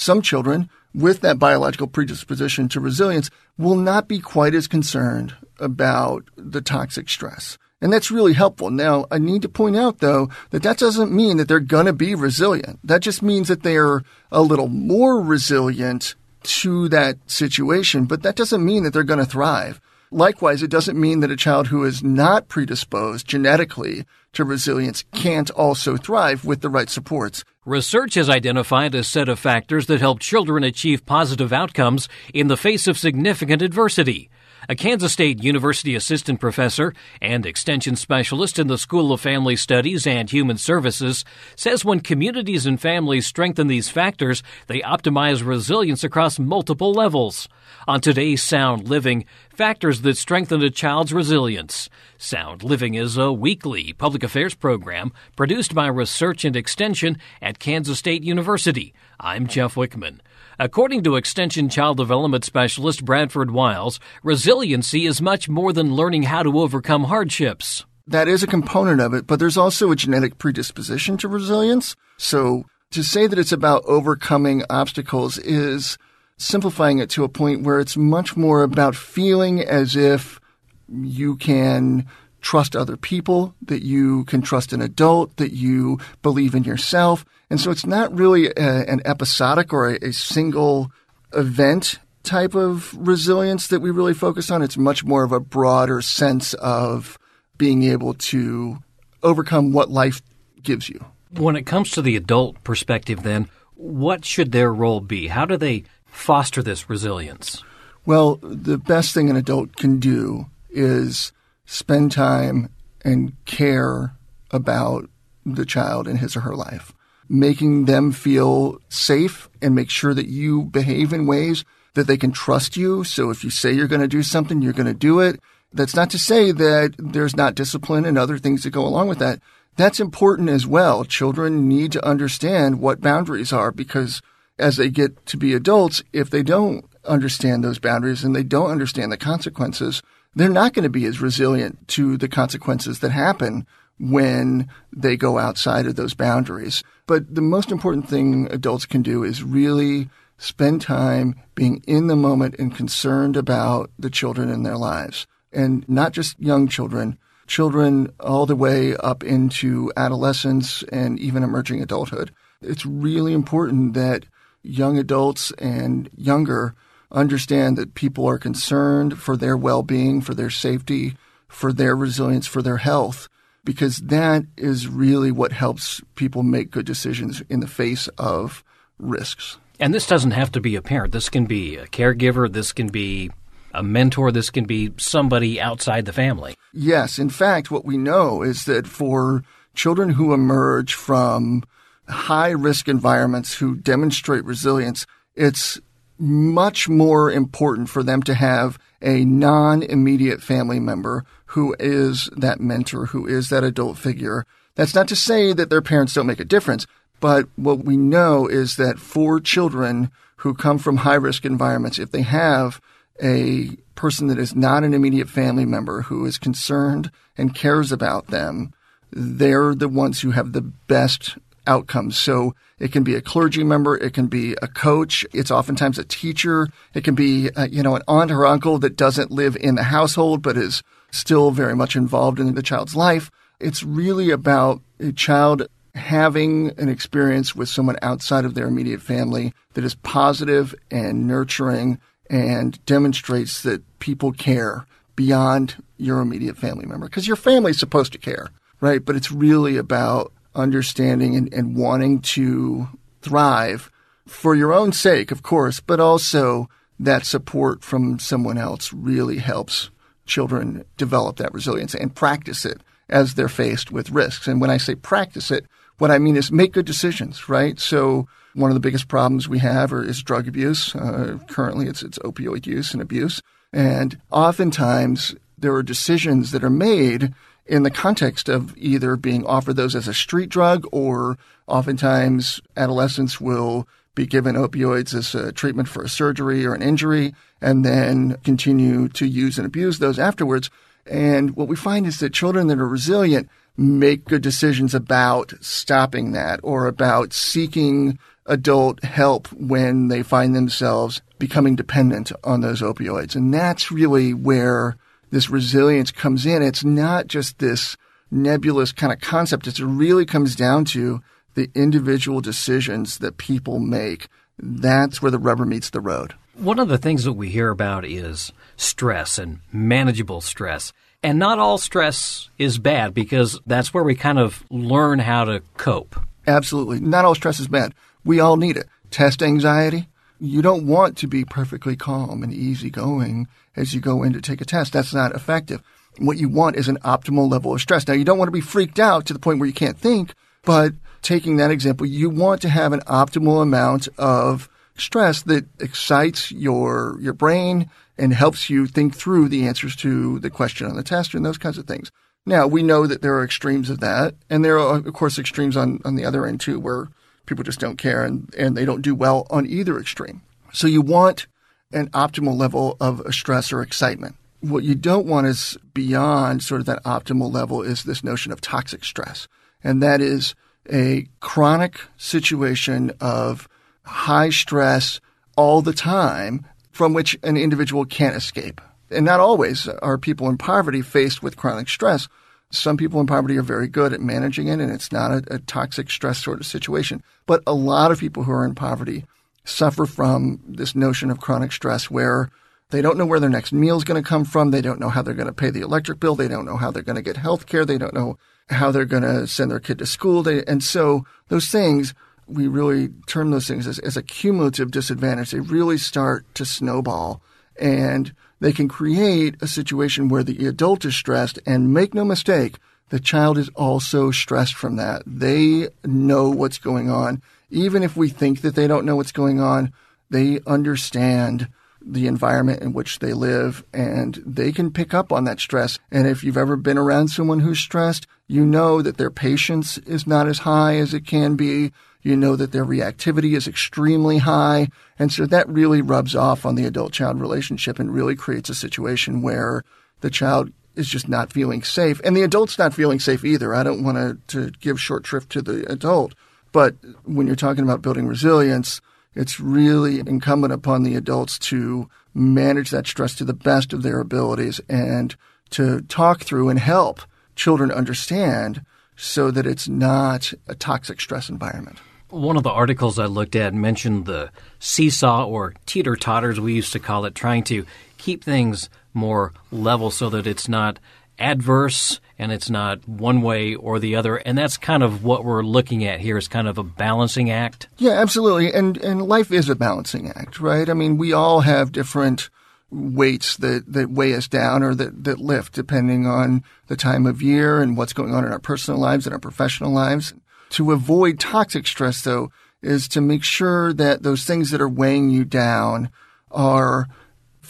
Some children with that biological predisposition to resilience will not be quite as concerned about the toxic stress. And that's really helpful. Now, I need to point out though that that doesn't mean that they're going to be resilient. That just means that they're a little more resilient to that situation, but that doesn't mean that they're going to thrive. Likewise, it doesn't mean that a child who is not predisposed genetically to resilience can't also thrive with the right supports. Research has identified a set of factors that help children achieve positive outcomes in the face of significant adversity. A Kansas State University assistant professor and extension specialist in the School of Family Studies and Human Services says when communities and families strengthen these factors, they optimize resilience across multiple levels. On today's Sound Living, factors that strengthen a child's resilience. Sound Living is a weekly public affairs program produced by Research and Extension at Kansas State University. I'm Jeff Wickman. According to Extension Child Development Specialist Bradford Wiles, resiliency is much more than learning how to overcome hardships. That is a component of it, but there's also a genetic predisposition to resilience. So to say that it's about overcoming obstacles is simplifying it to a point where it's much more about feeling as if you can trust other people, that you can trust an adult, that you believe in yourself. And so it's not really a, an episodic or a, a single event type of resilience that we really focus on. It's much more of a broader sense of being able to overcome what life gives you. When it comes to the adult perspective, then, what should their role be? How do they foster this resilience? Well, the best thing an adult can do is spend time and care about the child in his or her life, making them feel safe and make sure that you behave in ways that they can trust you. So if you say you're going to do something, you're going to do it. That's not to say that there's not discipline and other things that go along with that. That's important as well. Children need to understand what boundaries are because as they get to be adults, if they don't understand those boundaries and they don't understand the consequences, they're not going to be as resilient to the consequences that happen when they go outside of those boundaries. But the most important thing adults can do is really spend time being in the moment and concerned about the children in their lives. And not just young children, children all the way up into adolescence and even emerging adulthood. It's really important that young adults and younger understand that people are concerned for their well being, for their safety, for their resilience, for their health, because that is really what helps people make good decisions in the face of risks. And this doesn't have to be a parent. This can be a caregiver. This can be a mentor. This can be somebody outside the family. Yes. In fact, what we know is that for children who emerge from high risk environments who demonstrate resilience, it's much more important for them to have a non immediate family member who is that mentor, who is that adult figure. That's not to say that their parents don't make a difference, but what we know is that for children who come from high risk environments, if they have a person that is not an immediate family member who is concerned and cares about them, they're the ones who have the best outcomes. So it can be a clergy member, it can be a coach, it's oftentimes a teacher, it can be uh, you know an aunt or uncle that doesn't live in the household but is still very much involved in the child's life. It's really about a child having an experience with someone outside of their immediate family that is positive and nurturing and demonstrates that people care beyond your immediate family member because your family is supposed to care, right? But it's really about understanding and, and wanting to thrive for your own sake, of course, but also that support from someone else really helps children develop that resilience and practice it as they're faced with risks. And when I say practice it, what I mean is make good decisions, right? So one of the biggest problems we have are, is drug abuse. Uh, currently, it's it's opioid use and abuse, and oftentimes there are decisions that are made in the context of either being offered those as a street drug or oftentimes adolescents will be given opioids as a treatment for a surgery or an injury and then continue to use and abuse those afterwards. And what we find is that children that are resilient make good decisions about stopping that or about seeking adult help when they find themselves becoming dependent on those opioids. And that's really where this resilience comes in. It's not just this nebulous kind of concept. It really comes down to the individual decisions that people make. That's where the rubber meets the road. One of the things that we hear about is stress and manageable stress. And not all stress is bad because that's where we kind of learn how to cope. Absolutely. Not all stress is bad. We all need it. Test anxiety. You don't want to be perfectly calm and easygoing as you go in to take a test. That's not effective. What you want is an optimal level of stress. Now, you don't want to be freaked out to the point where you can't think, but taking that example, you want to have an optimal amount of stress that excites your, your brain and helps you think through the answers to the question on the test and those kinds of things. Now, we know that there are extremes of that, and there are, of course, extremes on, on the other end too, where people just don't care and, and they don't do well on either extreme. So you want an optimal level of stress or excitement. What you don't want is beyond sort of that optimal level is this notion of toxic stress. And that is a chronic situation of high stress all the time from which an individual can't escape. And not always are people in poverty faced with chronic stress. Some people in poverty are very good at managing it and it's not a, a toxic stress sort of situation. But a lot of people who are in poverty suffer from this notion of chronic stress where they don't know where their next meal is going to come from. They don't know how they're going to pay the electric bill. They don't know how they're going to get health care. They don't know how they're going to send their kid to school. They, and so those things, we really term those things as, as a cumulative disadvantage. They really start to snowball and they can create a situation where the adult is stressed and make no mistake, the child is also stressed from that. They know what's going on even if we think that they don't know what's going on, they understand the environment in which they live and they can pick up on that stress. And if you've ever been around someone who's stressed, you know that their patience is not as high as it can be. You know that their reactivity is extremely high. And so that really rubs off on the adult child relationship and really creates a situation where the child is just not feeling safe. And the adult's not feeling safe either. I don't want to give short shrift to the adult but when you're talking about building resilience, it's really incumbent upon the adults to manage that stress to the best of their abilities and to talk through and help children understand so that it's not a toxic stress environment. One of the articles I looked at mentioned the seesaw or teeter totters we used to call it, trying to keep things more level so that it's not adverse and it's not one way or the other. And that's kind of what we're looking at here is kind of a balancing act. Yeah, absolutely. And and life is a balancing act, right? I mean, we all have different weights that, that weigh us down or that, that lift depending on the time of year and what's going on in our personal lives and our professional lives. To avoid toxic stress though is to make sure that those things that are weighing you down are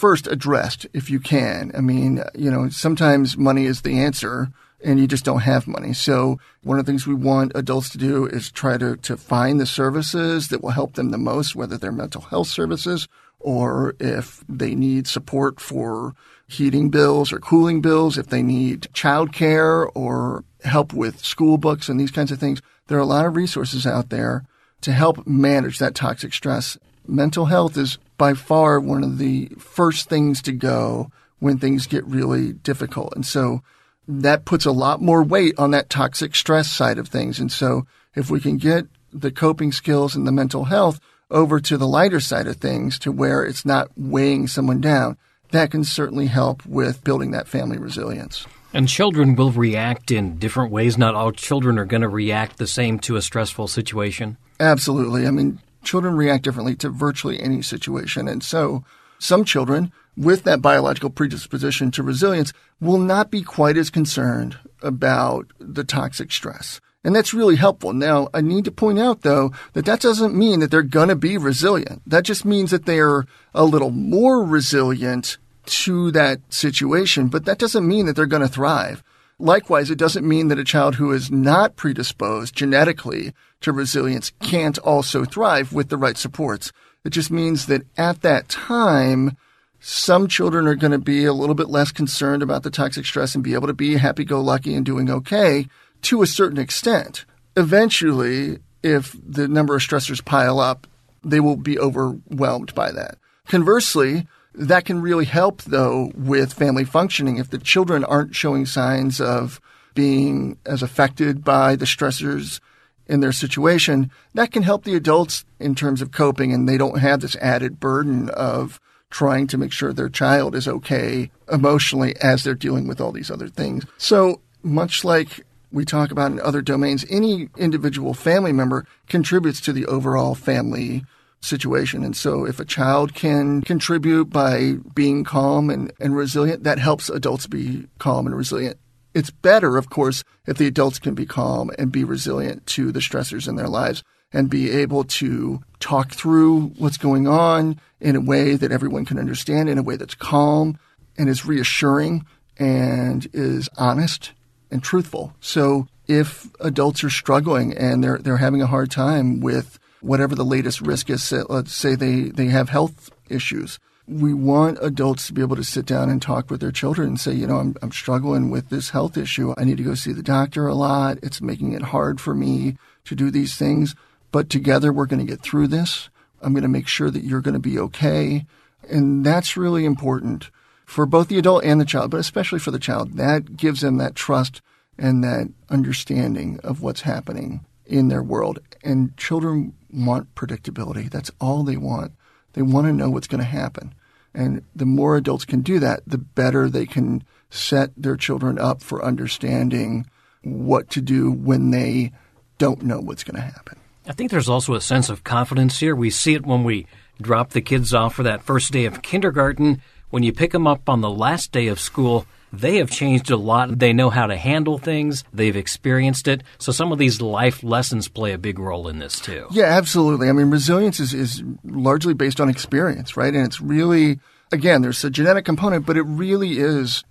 first addressed if you can. I mean, you know, sometimes money is the answer and you just don't have money. So one of the things we want adults to do is try to, to find the services that will help them the most, whether they're mental health services or if they need support for heating bills or cooling bills, if they need childcare or help with school books and these kinds of things. There are a lot of resources out there to help manage that toxic stress. Mental health is by far one of the first things to go when things get really difficult. And so that puts a lot more weight on that toxic stress side of things. And so if we can get the coping skills and the mental health over to the lighter side of things to where it's not weighing someone down, that can certainly help with building that family resilience. And children will react in different ways. Not all children are going to react the same to a stressful situation. Absolutely. I mean, children react differently to virtually any situation. And so some children with that biological predisposition to resilience will not be quite as concerned about the toxic stress. And that's really helpful. Now, I need to point out though that that doesn't mean that they're going to be resilient. That just means that they're a little more resilient to that situation, but that doesn't mean that they're going to thrive. Likewise, it doesn't mean that a child who is not predisposed genetically to resilience can't also thrive with the right supports. It just means that at that time, some children are going to be a little bit less concerned about the toxic stress and be able to be happy go lucky and doing okay to a certain extent. Eventually, if the number of stressors pile up, they will be overwhelmed by that. Conversely, that can really help though with family functioning if the children aren't showing signs of being as affected by the stressors in their situation, that can help the adults in terms of coping and they don't have this added burden of trying to make sure their child is okay emotionally as they're dealing with all these other things. So much like we talk about in other domains, any individual family member contributes to the overall family situation. And so if a child can contribute by being calm and, and resilient, that helps adults be calm and resilient it's better, of course, if the adults can be calm and be resilient to the stressors in their lives and be able to talk through what's going on in a way that everyone can understand, in a way that's calm and is reassuring and is honest and truthful. So if adults are struggling and they're they're having a hard time with whatever the latest risk is, let's say they, they have health issues we want adults to be able to sit down and talk with their children and say, you know, I'm, I'm struggling with this health issue. I need to go see the doctor a lot. It's making it hard for me to do these things. But together, we're going to get through this. I'm going to make sure that you're going to be okay. And that's really important for both the adult and the child, but especially for the child. That gives them that trust and that understanding of what's happening in their world. And children want predictability. That's all they want. They want to know what's going to happen. And the more adults can do that, the better they can set their children up for understanding what to do when they don't know what's going to happen. I think there's also a sense of confidence here. We see it when we drop the kids off for that first day of kindergarten. When you pick them up on the last day of school, they have changed a lot. They know how to handle things, they've experienced it. So some of these life lessons play a big role in this too. Yeah, absolutely. I mean, resilience is, is largely based on experience, right? And it's really, again, there's a genetic component, but it really is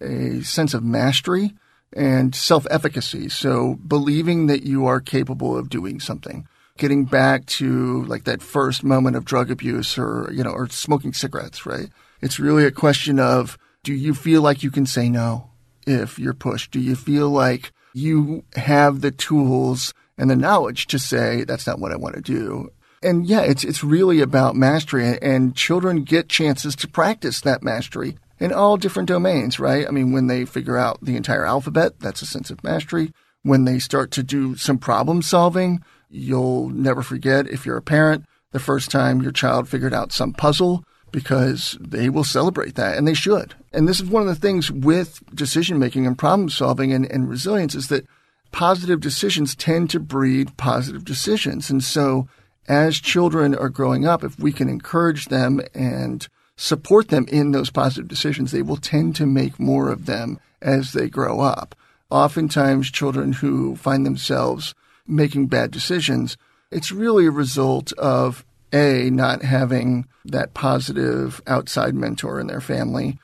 a sense of mastery and self efficacy. So believing that you are capable of doing something getting back to like that first moment of drug abuse or you know or smoking cigarettes right it's really a question of do you feel like you can say no if you're pushed? Do you feel like you have the tools and the knowledge to say, that's not what I want to do? And yeah, it's, it's really about mastery and children get chances to practice that mastery in all different domains, right? I mean, when they figure out the entire alphabet, that's a sense of mastery. When they start to do some problem solving, you'll never forget if you're a parent, the first time your child figured out some puzzle because they will celebrate that and they should. And this is one of the things with decision making and problem solving and, and resilience is that positive decisions tend to breed positive decisions. And so as children are growing up, if we can encourage them and support them in those positive decisions, they will tend to make more of them as they grow up. Oftentimes, children who find themselves making bad decisions, it's really a result of a, not having that positive outside mentor in their family,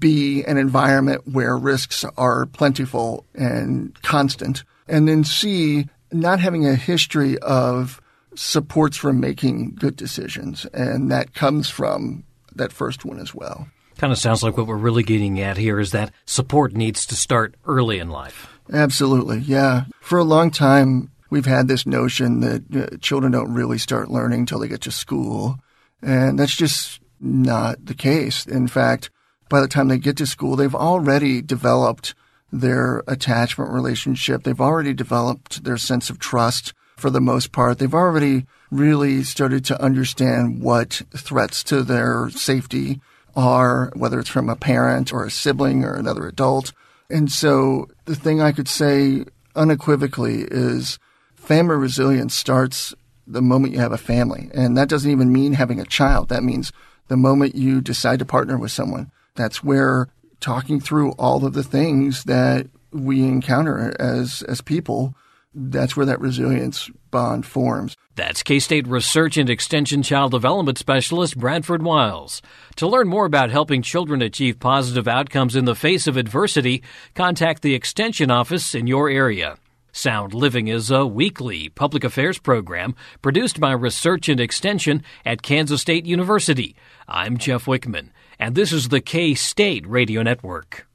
B, an environment where risks are plentiful and constant, and then C, not having a history of supports for making good decisions. And that comes from that first one as well. Kind of sounds like what we're really getting at here is that support needs to start early in life. Absolutely, yeah. For a long time, we've had this notion that uh, children don't really start learning until they get to school. And that's just not the case. In fact, by the time they get to school, they've already developed their attachment relationship. They've already developed their sense of trust for the most part. They've already really started to understand what threats to their safety are, whether it's from a parent or a sibling or another adult. And so the thing I could say unequivocally is family resilience starts the moment you have a family. And that doesn't even mean having a child. That means the moment you decide to partner with someone. That's where talking through all of the things that we encounter as, as people, that's where that resilience bond forms. That's K State Research and Extension Child Development Specialist Bradford Wiles. To learn more about helping children achieve positive outcomes in the face of adversity, contact the Extension office in your area. Sound Living is a weekly public affairs program produced by Research and Extension at Kansas State University. I'm Jeff Wickman, and this is the K State Radio Network.